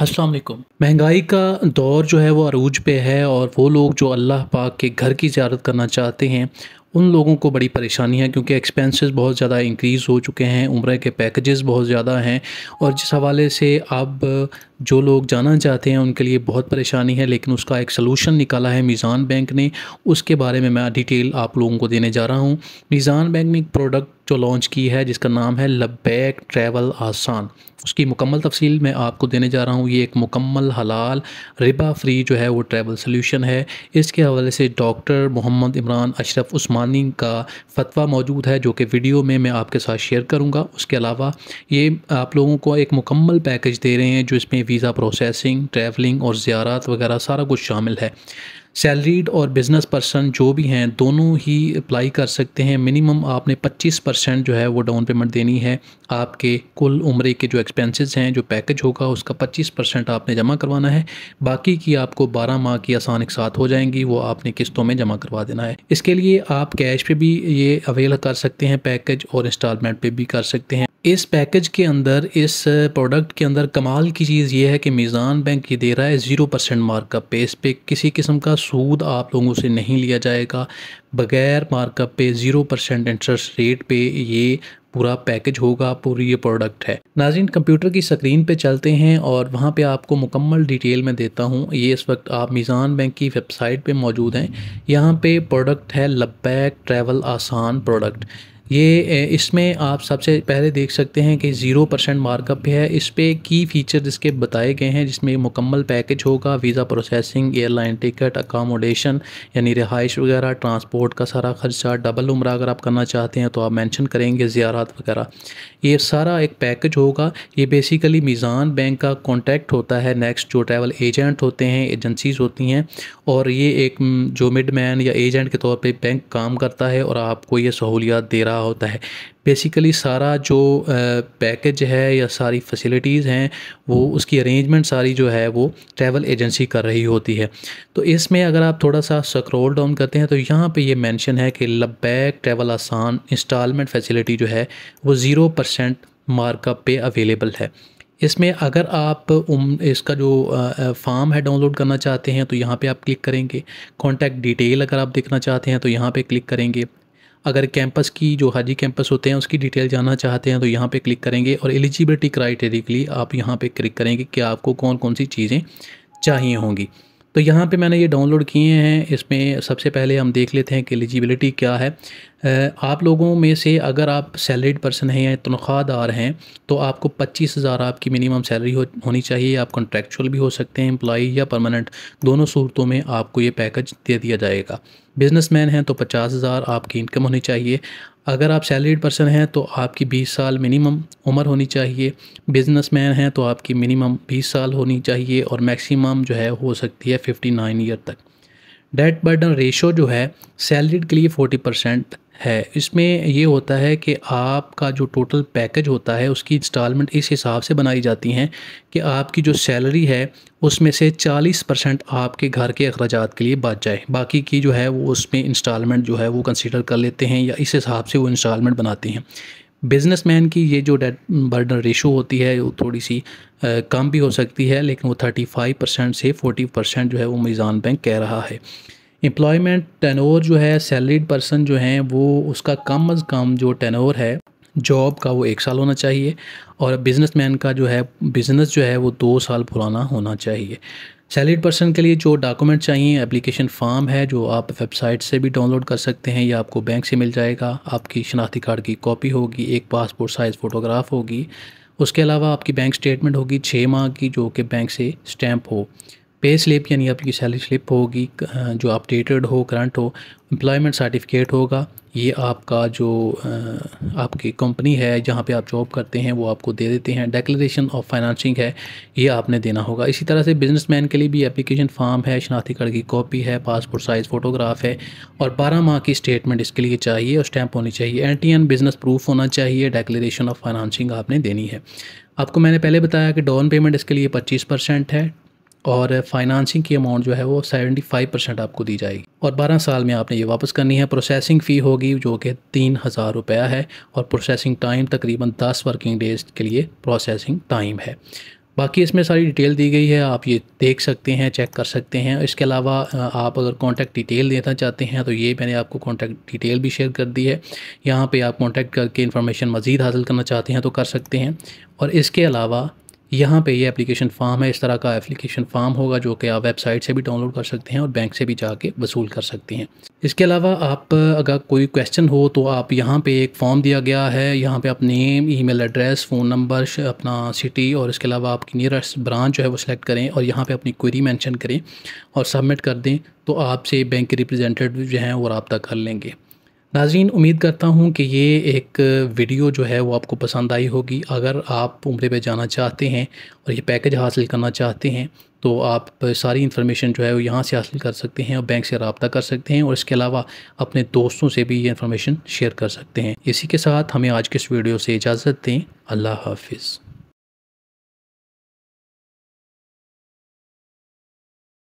अस्सलाम वालेकुम महंगाई का दौर जो है वो अरूज पे है और वो लोग जो अल्लाह पाक के घर की ज्यारत करना चाहते हैं उन लोगों को बड़ी परेशानी है क्योंकि एक्सपेंसेस बहुत ज़्यादा इंक्रीज़ हो चुके हैं उम्र के पैकेजेस बहुत ज़्यादा हैं और जिस हवाले से अब जो लोग जाना चाहते हैं उनके लिए बहुत परेशानी है लेकिन उसका एक सलूशन निकाला है मीज़ान बैंक ने उसके बारे में मैं डिटेल आप लोगों को देने जा रहा हूँ मीज़ान बैंक ने एक प्रोडक्ट जो लॉन्च की है जिसका नाम है लबैक ट्रैवल आसान उसकी मुकम्मल तफसील मैं आपको देने जा रहा हूँ ये एक मुकम्मल हलाल रिबा फ्री जो है वो ट्रैवल सोल्यूशन है इसके हवाले से डॉक्टर मोहम्मद इमरान अशरफ उस्मानी का फतवा मौजूद है जो कि वीडियो में मैं आपके साथ शेयर करूँगा उसके अलावा ये आप लोगों को एक मुकम्मल पैकेज दे रहे हैं जो इसमें वीज़ा प्रोसेसिंग ट्रैवलिंग और ज़्यारत वगैरह सारा कुछ शामिल है सैलरीड और बिज़नेस पर्सन जो भी हैं दोनों ही अप्लाई कर सकते हैं मिनिमम आपने 25 परसेंट जो है वो डाउन पेमेंट देनी है आपके कुल उम्र के जो एक्सपेंसेस हैं जो पैकेज होगा उसका 25 परसेंट आपने जमा करवाना है बाकी की आपको 12 माह की आसान एक साथ हो जाएंगी वो आपने किस्तों में जमा करवा देना है इसके लिए आप कैश पर भी ये अवेल कर सकते हैं पैकेज और इंस्टॉलमेंट पे भी कर सकते हैं इस पैकेज के अंदर इस प्रोडक्ट के अंदर कमाल की चीज़ यह है कि मीज़ान बैंक ये दे रहा है ज़ीरो परसेंट मार्कअप पे इस पर किसी किस्म का सूद आप लोगों से नहीं लिया जाएगा बग़ैर मार्कअप पे ज़ीरो परसेंट इंटरेस्ट रेट पे ये पूरा पैकेज होगा पूरी ये प्रोडक्ट है नाजिन कंप्यूटर की स्क्रीन पे चलते हैं और वहाँ पे आपको मुकम्मल डिटेल में देता हूँ ये इस वक्त आप मीज़ान बैंक की वेबसाइट पे मौजूद हैं यहाँ पे प्रोडक्ट है लबैक ट्रैवल आसान प्रोडक्ट ये इसमें आप सबसे पहले देख सकते हैं कि ज़ीरो परसेंट मार्कअप है इस पर की फ़ीचर इसके बताए गए हैं जिसमें मुकम्मल पैकेज होगा visa processing airline ticket accommodation यानी रिहाइश वगैरह ट्रांसपोर्ट का सारा ख़र्चा डबल उम्र अगर आप करना चाहते हैं तो आप मैंशन करेंगे ज़्यारात वगैरह ये सारा एक पैकेज होगा ये बेसिकली मीज़ान बैंक का कॉन्टैक्ट होता है नेक्स्ट जो ट्रैवल एजेंट होते हैं एजेंसीज़ होती हैं और ये एक जो मिड या एजेंट के तौर पर बैंक काम करता है और आपको ये सहूलियात दे रहा क्या होता है बेसिकली सारा जो पैकेज है या सारी फैसिलिटीज़ हैं वो उसकी अरेंजमेंट सारी जो है वो ट्रैवल एजेंसी कर रही होती है तो इसमें अगर आप थोड़ा सा स्क्रॉल डाउन करते हैं तो यहाँ पे ये मेंशन है कि लबैक ट्रैवल आसान इंस्टॉलमेंट फैसिलिटी जो है वो ज़ीरो परसेंट मार्कअप पे अवेलेबल है इसमें अगर आप उम इसका जो फॉर्म है डाउनलोड करना चाहते हैं तो यहाँ पे आप क्लिक करेंगे कॉन्टैक्ट डिटेल अगर आप देखना चाहते हैं तो यहाँ पे क्लिक करेंगे अगर कैंपस की जो हाजी कैंपस होते हैं उसकी डिटेल जानना चाहते हैं तो यहाँ पे क्लिक करेंगे और एलिजिबिलिटी क्राइटेरिया के लिए आप यहाँ पे क्लिक करेंगे कि आपको कौन कौन सी चीज़ें चाहिए होंगी तो यहाँ पे मैंने ये डाउनलोड किए हैं इसमें सबसे पहले हम देख लेते हैं कि एलिजिबिलिटी क्या है आप लोगों में से अगर आप सैलरीड पर्सन हैं या तनख्वाहदार हैं तो आपको पच्चीस हज़ार आपकी मिनिमम सैलरी हो, होनी चाहिए आप कॉन्ट्रेक्चुअल भी हो सकते हैं एम्प्लॉ या परमानेंट दोनों सूरतों में आपको ये पैकेज दे दिया जाएगा बिजनेसमैन हैं तो पचास हज़ार आपकी इनकम होनी चाहिए अगर आप सैलरीड पर्सन हैं तो आपकी बीस साल मिनिमम उम्र होनी चाहिए बिजनेसमैन हैं तो आपकी मिनिमम बीस साल होनी चाहिए और मैक्सिमम जो है हो सकती है फिफ्टी नाइन ईयर तक डेट बर्डन रेशो जो है सैलरीड के लिए फोर्टी परसेंट है इसमें ये होता है कि आपका जो टोटल पैकेज होता है उसकी इंस्टॉलमेंट इस हिसाब से बनाई जाती हैं कि आपकी जो सैलरी है उसमें से 40 परसेंट आपके घर के अखराज के लिए बच जाए बाकी की जो है वो उसमें इंस्टॉलमेंट जो है वो कंसिडर कर लेते हैं या इस हिसाब से वो इंस्टॉलमेंट बनाते हैं बिजनेसमैन की ये जो डेट बर्डन रेशो होती है वो थोड़ी सी आ, कम भी हो सकती है लेकिन वो 35 परसेंट से 40 परसेंट जो है वो मीज़ान बैंक कह रहा है एम्प्लॉयमेंट टनोर जो है सैलरीड पर्सन जो हैं वो उसका कम अज़ कम जो टनोर है जॉब का वो एक साल होना चाहिए और बिजनेसमैन का जो है बिज़नेस जो है वो दो साल पुराना होना चाहिए सैलरीड पर्सन के लिए जो डॉक्यूमेंट चाहिए एप्लीकेशन फॉर्म है जो आप वेबसाइट से भी डाउनलोड कर सकते हैं या आपको बैंक से मिल जाएगा आपकी शनाख्ती कार्ड की कॉपी होगी एक पासपोर्ट साइज़ फ़ोटोग्राफ होगी उसके अलावा आपकी बैंक स्टेटमेंट होगी छः माह की जो कि बैंक से स्टैंप हो पे स्लिप यानी आपकी सैलरी स्लिप होगी जो अपडेटेड हो करंट हो एम्प्लॉयमेंट सर्टिफिकेट होगा ये आपका जो आपकी कंपनी है जहाँ पे आप जॉब करते हैं वो आपको दे देते हैं डेक्लेशन ऑफ फाइनेंसिंग है ये आपने देना होगा इसी तरह से बिजनेसमैन के लिए भी एप्लीकेशन फॉर्म है शनाख्ती कार्ड की कॉपी है पासपोर्ट साइज़ फ़ोटोग्राफ है और बारह माह की स्टेटमेंट इसके लिए चाहिए और स्टैंप होनी चाहिए N T N business proof होना चाहिए डेक्लेशन ऑफ फाइनेंसिंग आपने देनी है आपको मैंने पहले बताया कि डाउन पेमेंट इसके लिए पच्चीस परसेंट है और फाइनेंसिंग की अमाउंट जो है वो सेवेंटी फाइव परसेंट आपको दी जाएगी और बारह साल में आपने ये वापस करनी है प्रोसेसिंग फ़ी होगी जो कि तीन हज़ार रुपया है और प्रोसेसिंग टाइम तकरीबन दस वर्किंग डेज के लिए प्रोसेसिंग टाइम है बाकी इसमें सारी डिटेल दी गई है आप ये देख सकते हैं चेक कर सकते हैं इसके अलावा आप अगर कॉन्टैक्ट डिटेल देना चाहते हैं तो ये मैंने आपको कॉन्टैक्ट डिटेल भी शेयर कर दी है यहाँ पे आप कॉन्टैक्ट करके इन्फॉर्मेशन मज़ीद हासिल करना चाहते हैं तो कर सकते हैं और इसके अलावा यहाँ पे ये एप्लीकेशन फ़ाम है इस तरह का एप्लीकेशन फ़ाम होगा जो कि आप वेबसाइट से भी डाउनलोड कर सकते हैं और बैंक से भी जाके वसूल कर सकते हैं इसके अलावा आप अगर कोई क्वेश्चन हो तो आप यहाँ पे एक फॉर्म दिया गया है यहाँ पे आप name email address phone number अपना सिटी और इसके अलावा आपकी नियरेस्ट ब्रांच जो है वो सिलेक्ट करें और यहाँ पर अपनी क्वेरी मैंशन करें और सबमिट कर दें तो आपसे बैंक के रिप्रजेंटेटिव जो हैं वो रबता कर लेंगे नाजीन उम्मीद करता हूँ कि ये एक वीडियो जो है वो आपको पसंद आई होगी अगर आप उम्र पे जाना चाहते हैं और ये पैकेज हासिल करना चाहते हैं तो आप सारी इन्फॉर्मेशन जो है वो यहाँ से हासिल कर सकते हैं और बैंक से रबता कर सकते हैं और इसके अलावा अपने दोस्तों से भी ये इन्फॉर्मेशन शेयर कर सकते हैं इसी के साथ हमें आज के इस वीडियो से इजाज़त दें अल्लाह हाफिज़